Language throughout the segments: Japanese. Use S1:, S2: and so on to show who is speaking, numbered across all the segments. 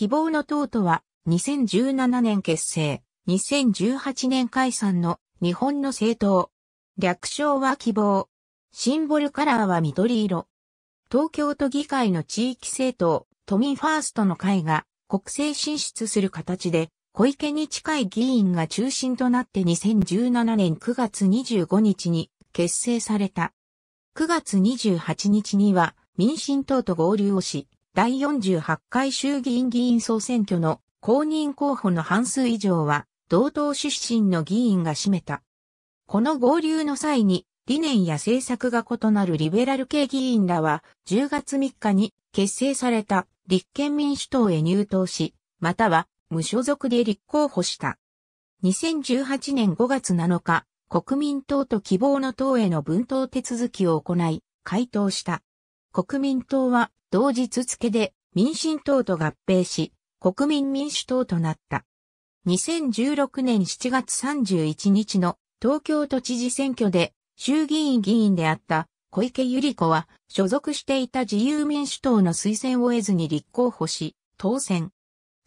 S1: 希望の党とは、2017年結成、2018年解散の日本の政党。略称は希望。シンボルカラーは緑色。東京都議会の地域政党、都民ファーストの会が国政進出する形で、小池に近い議員が中心となって2017年9月25日に結成された。9月28日には民進党と合流をし、第48回衆議院議員総選挙の公認候補の半数以上は、同党出身の議員が占めた。この合流の際に、理念や政策が異なるリベラル系議員らは、10月3日に結成された立憲民主党へ入党し、または無所属で立候補した。2018年5月7日、国民党と希望の党への分党手続きを行い、回答した。国民党は同日付で民進党と合併し、国民民主党となった。2016年7月31日の東京都知事選挙で衆議院議員であった小池百合子は所属していた自由民主党の推薦を得ずに立候補し、当選。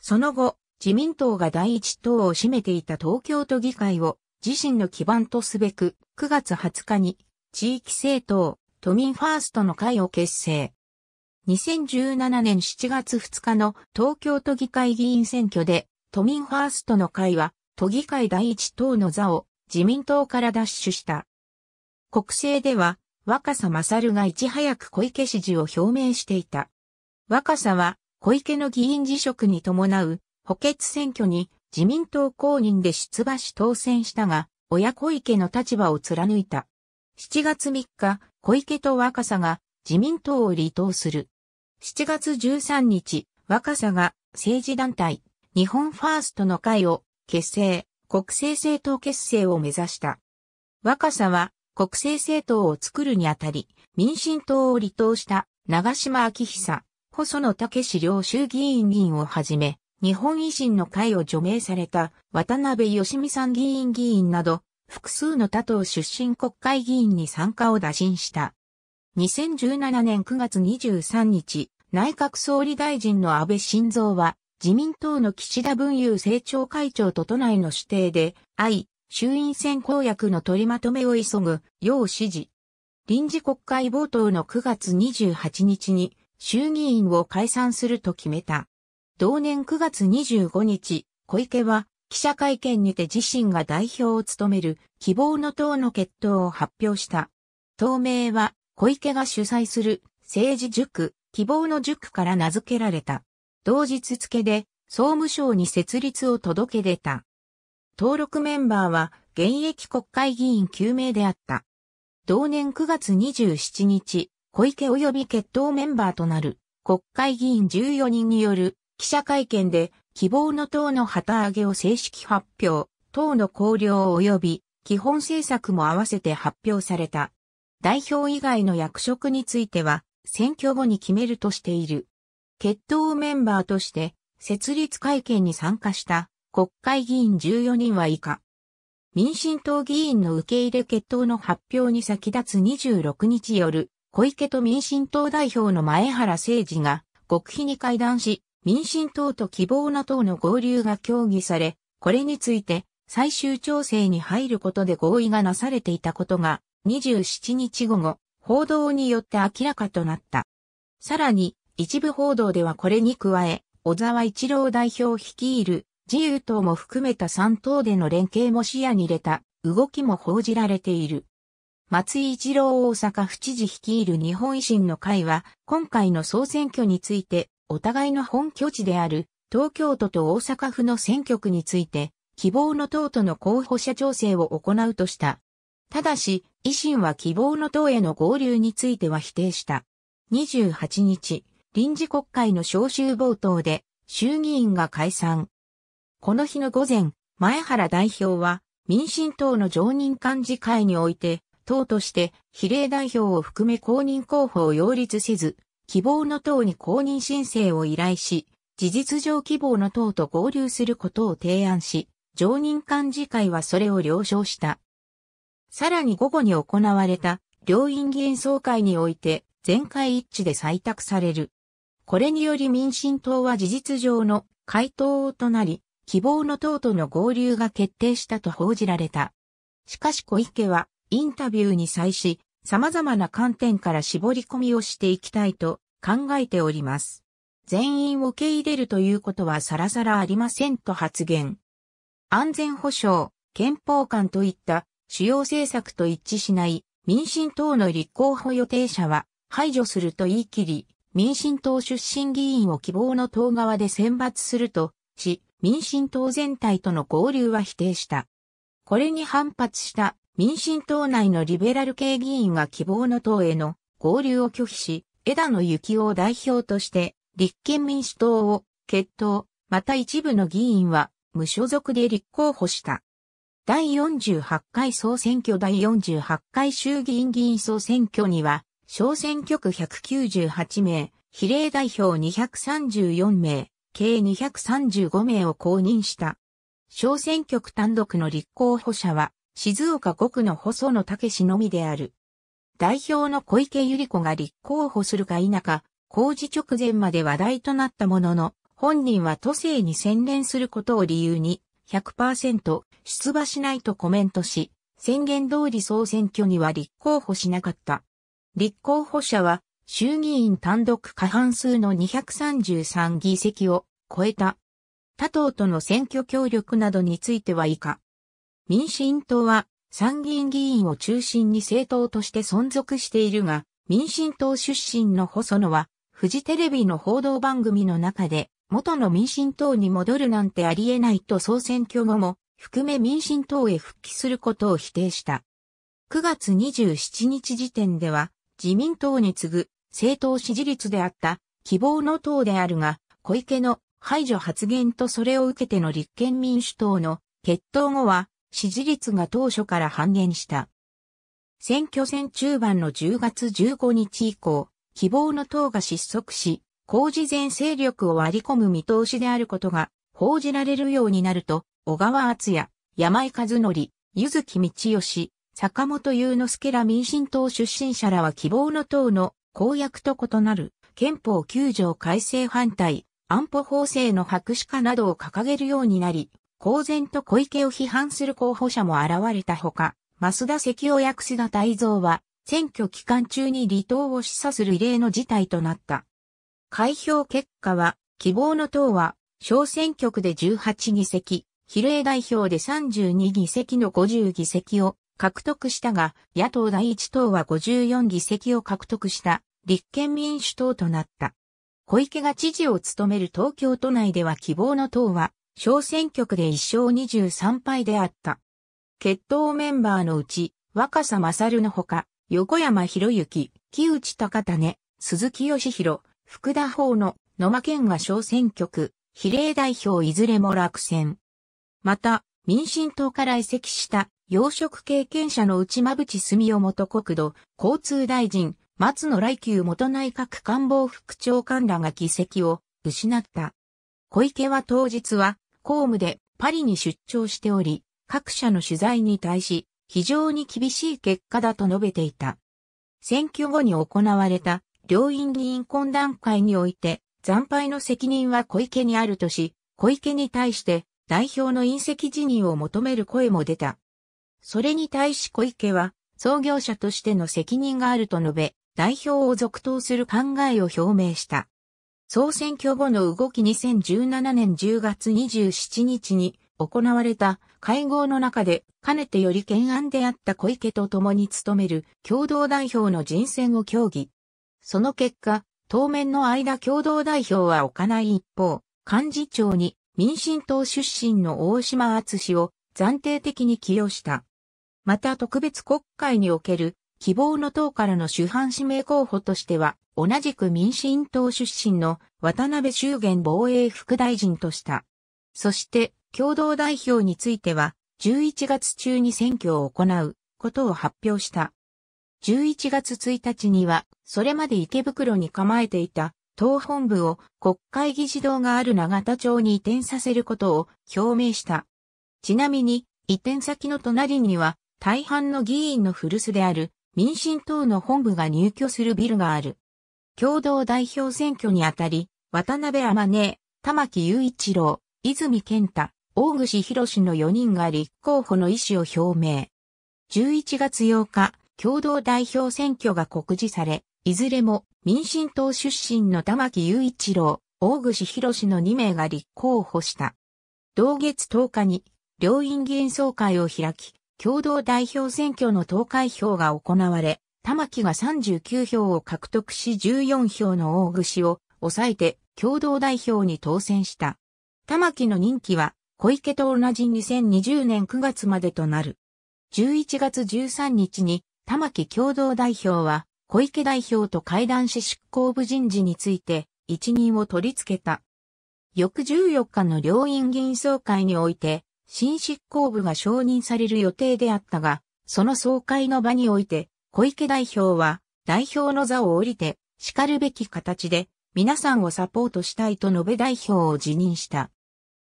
S1: その後、自民党が第一党を占めていた東京都議会を自身の基盤とすべく9月20日に地域政党都民ファーストの会を結成。2017年7月2日の東京都議会議員選挙で、都民ファーストの会は、都議会第一党の座を自民党から奪取した。国政では、若狭勝がいち早く小池支持を表明していた。若狭は、小池の議員辞職に伴う補欠選挙に自民党公認で出馬し当選したが、親小池の立場を貫いた。7月3日、小池と若狭が自民党を離党する。7月13日、若狭が政治団体、日本ファーストの会を結成、国政政党結成を目指した。若狭は国政政党を作るにあたり、民進党を離党した長島昭久、細野武史両衆議院議員をはじめ、日本維新の会を除名された渡辺義美さん議員議員など、複数の他党出身国会議員に参加を打診した。2017年9月23日、内閣総理大臣の安倍晋三は、自民党の岸田文雄政調会長と都内の指定で、愛、衆院選公約の取りまとめを急ぐ、要指示。臨時国会冒頭の9月28日に、衆議院を解散すると決めた。同年9月25日、小池は記者会見にて自身が代表を務める希望の党の決闘を発表した。党名は小池が主催する政治塾、希望の塾から名付けられた。同日付で総務省に設立を届け出た。登録メンバーは現役国会議員9名であった。同年9月27日、小池及び決闘メンバーとなる国会議員14人による記者会見で希望の党の旗揚げを正式発表、党の綱領及び基本政策も合わせて発表された。代表以外の役職については、選挙後に決めるとしている。決闘メンバーとして、設立会見に参加した国会議員14人は以下。民進党議員の受け入れ決闘の発表に先立つ26日夜、小池と民進党代表の前原誠二が極秘に会談し、民進党と希望な党の合流が協議され、これについて最終調整に入ることで合意がなされていたことが27日午後、報道によって明らかとなった。さらに、一部報道ではこれに加え、小沢一郎代表率いる自由党も含めた3党での連携も視野に入れた動きも報じられている。松井一郎大阪府知事率いる日本維新の会は、今回の総選挙について、お互いの本拠地である東京都と大阪府の選挙区について、希望の党との候補者調整を行うとした。ただし、維新は希望の党への合流については否定した。28日、臨時国会の召集冒頭で、衆議院が解散。この日の午前、前原代表は、民進党の常任幹事会において、党として比例代表を含め公認候補を擁立せず、希望の党に公認申請を依頼し、事実上希望の党と合流することを提案し、常任幹事会はそれを了承した。さらに午後に行われた両院議員総会において全会一致で採択される。これにより民進党は事実上の回答となり、希望の党との合流が決定したと報じられた。しかし小池はインタビューに際し、様々な観点から絞り込みをしていきたいと考えております。全員を受け入れるということはさらさらありませんと発言。安全保障、憲法官といった主要政策と一致しない民進党の立候補予定者は排除すると言い切り、民進党出身議員を希望の党側で選抜するとし、民進党全体との合流は否定した。これに反発した民進党内のリベラル系議員が希望の党への合流を拒否し、枝野幸男代表として、立憲民主党を決闘、また一部の議員は無所属で立候補した。第48回総選挙第48回衆議院議員総選挙には、小選挙区198名、比例代表234名、計235名を公認した。小選挙区単独の立候補者は静岡5区の細野武のみである。代表の小池百合子が立候補するか否か、公示直前まで話題となったものの、本人は都政に専念することを理由に100%出馬しないとコメントし、宣言通り総選挙には立候補しなかった。立候補者は衆議院単独過半数の233議席を超えた。他党との選挙協力などについては以下。民進党は参議院議員を中心に政党として存続しているが、民進党出身の細野は、フジテレビの報道番組の中で、元の民進党に戻るなんてありえないと総選挙後も、含め民進党へ復帰することを否定した。9月27日時点では、自民党に次ぐ政党支持率であった希望の党であるが、小池の排除発言とそれを受けての立憲民主党の決闘後は、支持率が当初から半減した。選挙戦中盤の10月15日以降、希望の党が失速し、工事前勢力を割り込む見通しであることが報じられるようになると、小川厚也、山井和則、柚木道義、坂本雄之助ら民進党出身者らは希望の党の公約と異なる憲法9条改正反対、安保法制の白紙化などを掲げるようになり、公然と小池を批判する候補者も現れたほか、増田関をや楠田大蔵は、選挙期間中に離党を示唆する異例の事態となった。開票結果は、希望の党は、小選挙区で18議席、比例代表で32議席の50議席を獲得したが、野党第一党は54議席を獲得した立憲民主党となった。小池が知事を務める東京都内では希望の党は小選挙区で1勝23敗であった。決闘メンバーのうち、若狭勝のほか、横山博之、木内高種、鈴木義弘、福田法の野間県が小選挙区、比例代表いずれも落選。また、民進党から移籍した養殖経験者の内間淵澄夫元国土交通大臣、松野来久元内閣官房副長官らが議席を失った。小池は当日は公務でパリに出張しており、各社の取材に対し、非常に厳しい結果だと述べていた。選挙後に行われた両院議員懇談会において、惨敗の責任は小池にあるとし、小池に対して代表の隕石辞任を求める声も出た。それに対し小池は、創業者としての責任があると述べ、代表を続投する考えを表明した。総選挙後の動き2017年10月27日に行われた会合の中で、かねてより懸案であった小池と共に務める共同代表の人選を協議。その結果、当面の間共同代表は置かない一方、幹事長に民進党出身の大島厚氏を暫定的に起用した。また特別国会における希望の党からの主犯指名候補としては、同じく民進党出身の渡辺修玄防衛副大臣とした。そして、共同代表については、11月中に選挙を行うことを発表した。11月1日には、それまで池袋に構えていた党本部を国会議事堂がある長田町に移転させることを表明した。ちなみに、移転先の隣には、大半の議員の古巣である民進党の本部が入居するビルがある。共同代表選挙にあたり、渡辺天音、玉木雄一郎、泉健太、大串博士の4人が立候補の意思を表明。11月8日、共同代表選挙が告示され、いずれも民進党出身の玉木雄一郎、大串博士の2名が立候補した。同月10日に、両院議員総会を開き、共同代表選挙の投開票が行われ、玉木が39票を獲得し14票の大串を抑えて共同代表に当選した。玉木の任期は小池と同じ2020年9月までとなる。11月13日に玉木共同代表は小池代表と会談し執行部人事について一任を取り付けた。翌14日の両院議員総会において新執行部が承認される予定であったが、その総会の場において、小池代表は、代表の座を降りて、叱るべき形で、皆さんをサポートしたいと述べ代表を辞任した。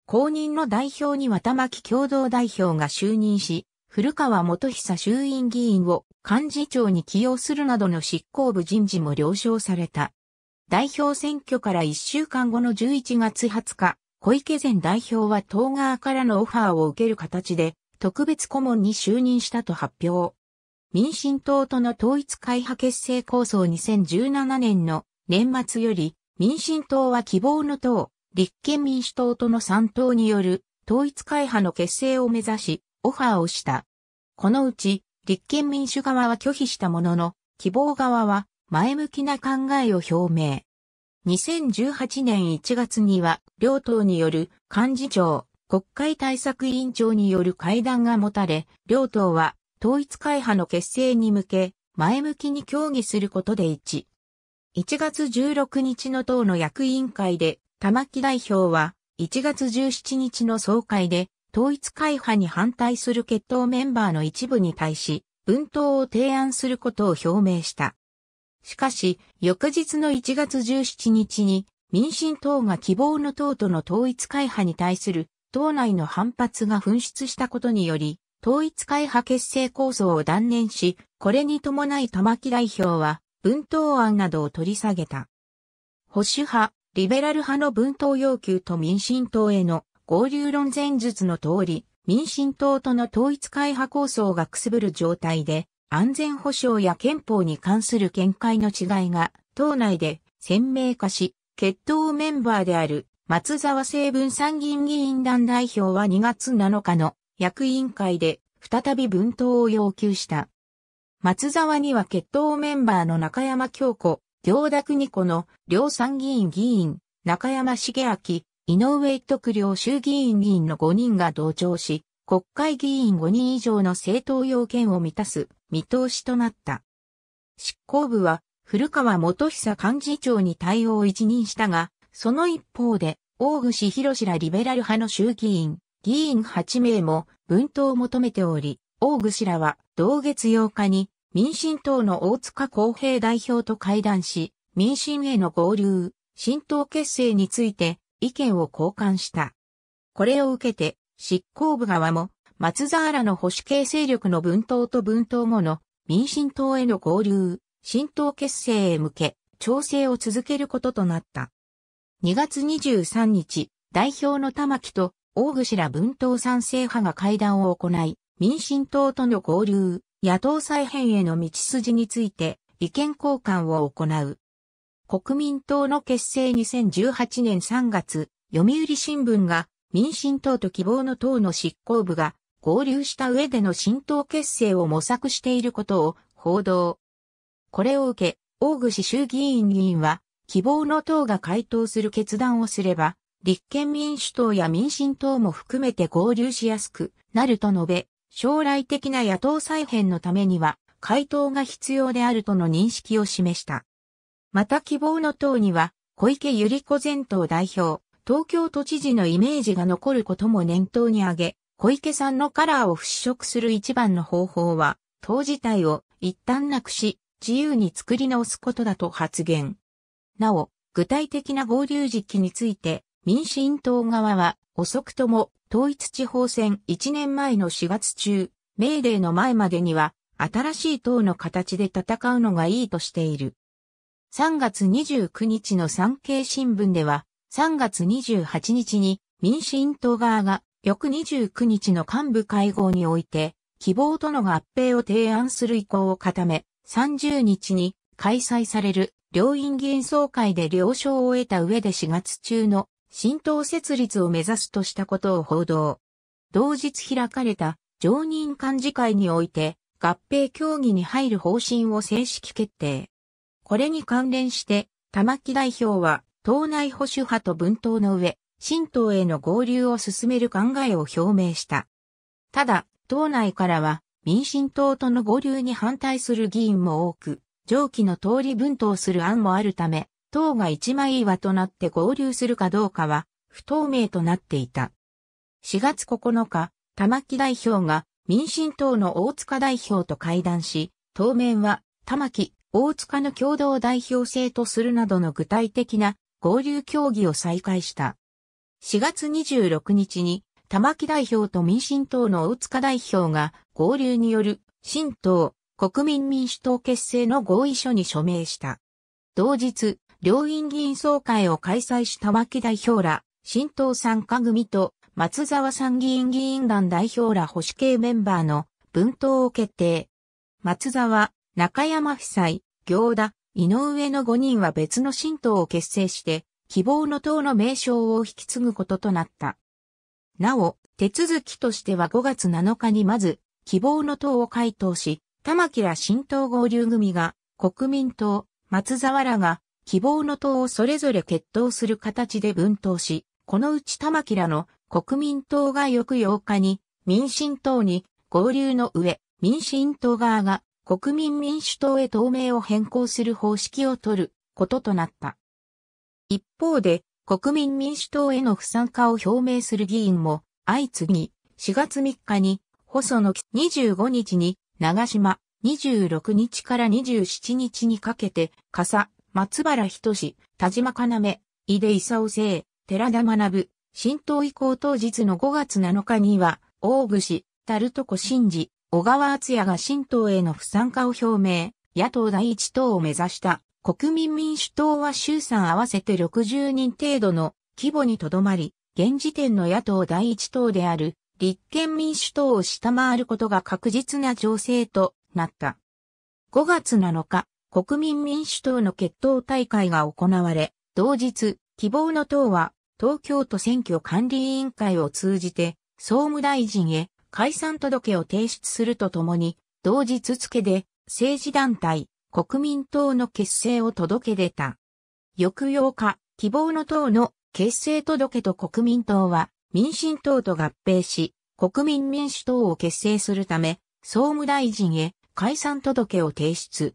S1: 後任の代表に渡巻共同代表が就任し、古川元久衆院議員を幹事長に起用するなどの執行部人事も了承された。代表選挙から1週間後の11月20日、小池前代表は党側からのオファーを受ける形で、特別顧問に就任したと発表。民進党との統一会派結成構想2017年の年末より、民進党は希望の党、立憲民主党との3党による統一会派の結成を目指し、オファーをした。このうち、立憲民主側は拒否したものの、希望側は前向きな考えを表明。2018年1月には両党による幹事長、国会対策委員長による会談が持たれ、両党は統一会派の結成に向け、前向きに協議することで一致。1月16日の党の役員会で、玉木代表は、1月17日の総会で、統一会派に反対する決闘メンバーの一部に対し、分党を提案することを表明した。しかし、翌日の1月17日に、民進党が希望の党との統一会派に対する党内の反発が噴出したことにより、統一会派結成構想を断念し、これに伴い玉木代表は文党案などを取り下げた。保守派、リベラル派の文党要求と民進党への合流論前述の通り、民進党との統一会派構想がくすぶる状態で、安全保障や憲法に関する見解の違いが党内で鮮明化し、決闘メンバーである松沢成文参議院議員団代表は2月7日の役員会で再び分党を要求した。松沢には決闘メンバーの中山京子、行田邦子の両参議院議員、中山茂明、井上徳良衆議院議員の5人が同調し、国会議員5人以上の政党要件を満たす見通しとなった。執行部は古川元久幹事長に対応を一任したが、その一方で、大串博士らリベラル派の衆議院、議員8名も分党を求めており、大串らは同月8日に民進党の大塚公平代表と会談し、民進への合流、新党結成について意見を交換した。これを受けて、執行部側も、松沢らの保守系勢力の分党と分党後の民進党への合流、新党結成へ向け、調整を続けることとなった。2月23日、代表の玉木と大串ら文党賛成派が会談を行い、民進党との合流、野党再編への道筋について意見交換を行う。国民党の結成2018年3月、読売新聞が民進党と希望の党の執行部が合流した上での新党結成を模索していることを報道。これを受け、大串衆議院議員は、希望の党が回答する決断をすれば、立憲民主党や民進党も含めて合流しやすくなると述べ、将来的な野党再編のためには、回答が必要であるとの認識を示した。また希望の党には、小池百合子前党代表、東京都知事のイメージが残ることも念頭に挙げ、小池さんのカラーを払拭する一番の方法は、党自体を一旦なくし、自由に作り直すことだと発言。なお、具体的な合流時期について、民進党側は遅くとも統一地方選1年前の4月中、命令の前までには新しい党の形で戦うのがいいとしている。3月29日の産経新聞では、3月28日に民進党側が翌29日の幹部会合において、希望との合併を提案する意向を固め、30日に開催される両院議員総会で了承を得た上で4月中の新党設立を目指すとしたことを報道。同日開かれた常任幹事会において合併協議に入る方針を正式決定。これに関連して玉木代表は党内保守派と分党の上、新党への合流を進める考えを表明した。ただ、党内からは民進党との合流に反対する議員も多く、上記の通り分党する案もあるため、党が一枚岩となって合流するかどうかは不透明となっていた。4月9日、玉木代表が民進党の大塚代表と会談し、当面は玉木、大塚の共同代表制とするなどの具体的な合流協議を再開した。4月26日に玉木代表と民進党の大塚代表が合流による新党国民民主党結成の合意書に署名した。同日、両院議員総会を開催した玉木代表ら、新党参加組と松沢参議院議員団代表ら保守系メンバーの分党を決定。松沢、中山夫妻、行田、井上の5人は別の新党を結成して、希望の党の名称を引き継ぐこととなった。なお、手続きとしては5月7日にまず、希望の党を回答し、玉木ら新党合流組が、国民党、松沢らが、希望の党をそれぞれ決闘する形で分党し、このうち玉木らの国民党が翌8日に民進党に合流の上、民進党側が国民民主党へ党名を変更する方式を取ることとなった。一方で国民民主党への不参加を表明する議員も相次ぎ、4月3日に、細野25日に、長島、26日から27日にかけて、笠、松原志、田島かなめ、井出勲生、寺田学、新党移行当日の5月7日には、大串、樽床真治、小川敦也が新党への不参加を表明、野党第一党を目指した。国民民主党は衆参合わせて60人程度の規模にとどまり、現時点の野党第一党である立憲民主党を下回ることが確実な情勢となった。5月7日、国民民主党の決闘大会が行われ、同日、希望の党は東京都選挙管理委員会を通じて総務大臣へ解散届を提出するとともに、同日付で政治団体国民党の結成を届け出た。翌8日、希望の党の結成届と国民党は民進党と合併し、国民民主党を結成するため、総務大臣へ解散届を提出。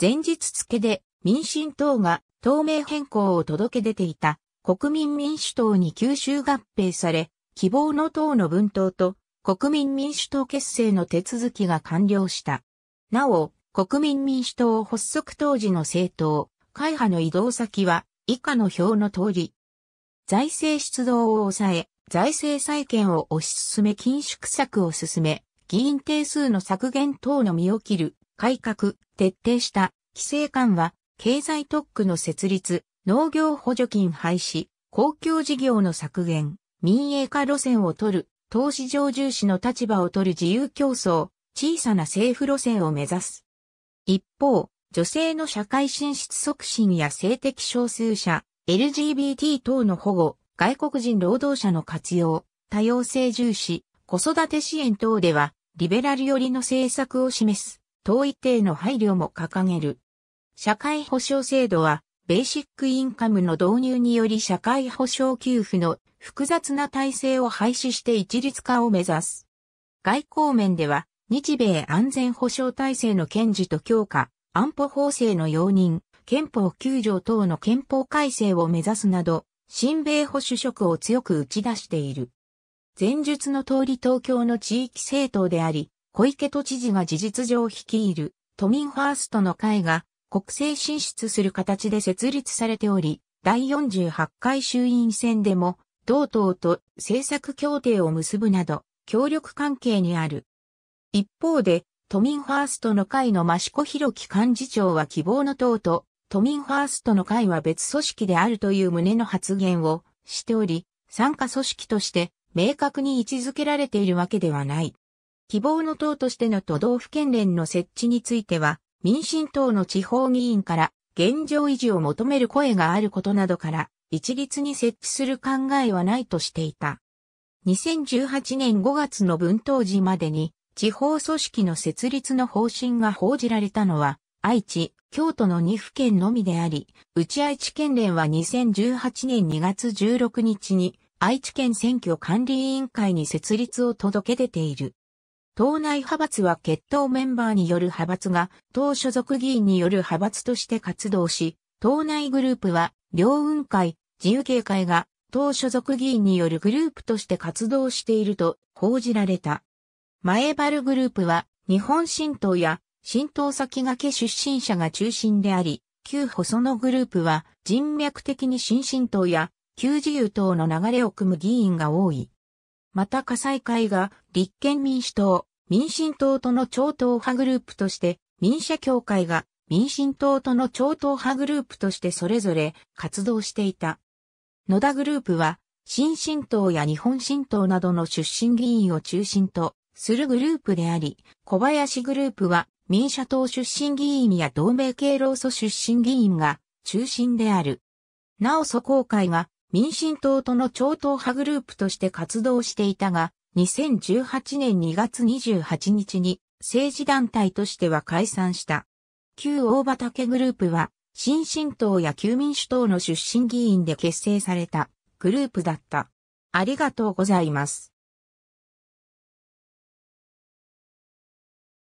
S1: 前日付で民進党が党名変更を届け出ていた国民民主党に吸収合併され、希望の党の分党と国民民主党結成の手続きが完了した。なお、国民民主党発足当時の政党、会派の移動先は以下の表の通り。財政出動を抑え、財政再建を推し進め緊縮策を進め、議員定数の削減等の身を切る、改革、徹底した、規制緩和、経済特区の設立、農業補助金廃止、公共事業の削減、民営化路線を取る、投資上重視の立場を取る自由競争、小さな政府路線を目指す。一方、女性の社会進出促進や性的少数者、LGBT 等の保護、外国人労働者の活用、多様性重視、子育て支援等では、リベラル寄りの政策を示す、統一定の配慮も掲げる。社会保障制度は、ベーシックインカムの導入により社会保障給付の複雑な体制を廃止して一律化を目指す。外交面では、日米安全保障体制の堅持と強化、安保法制の容認、憲法9条等の憲法改正を目指すなど、新米保守色を強く打ち出している。前述の通り東京の地域政党であり、小池都知事が事実上率いる都民ファーストの会が国政進出する形で設立されており、第48回衆院選でも同党と政策協定を結ぶなど協力関係にある。一方で、都民ファーストの会の益子博樹幹事長は希望の党と、都民ファーストの会は別組織であるという旨の発言をしており、参加組織として明確に位置づけられているわけではない。希望の党としての都道府県連の設置については、民進党の地方議員から現状維持を求める声があることなどから、一律に設置する考えはないとしていた。2018年5月の分頭時までに、地方組織の設立の方針が報じられたのは、愛知、京都の2府県のみであり、内愛知県連は2018年2月16日に、愛知県選挙管理委員会に設立を届け出ている。党内派閥は決闘メンバーによる派閥が、党所属議員による派閥として活動し、党内グループは、両運会、自由警会が、党所属議員によるグループとして活動していると報じられた。前原グループは、日本新党や、新党先駆け出身者が中心であり、旧細野グループは、人脈的に新進党や、旧自由党の流れを組む議員が多い。また、火災会が、立憲民主党、民進党との超党派グループとして、民社協会が、民進党との超党派グループとしてそれぞれ活動していた。野田グループは、新進党や日本新党などの出身議員を中心とするグループであり、小林グループは民社党出身議員や同盟系労組出身議員が中心である。なお祖公会は民進党との超党派グループとして活動していたが、2018年2月28日に政治団体としては解散した。旧大畑グループは、新進党や旧民主党の出身議員で結成されたグループだった。ありがとうございます。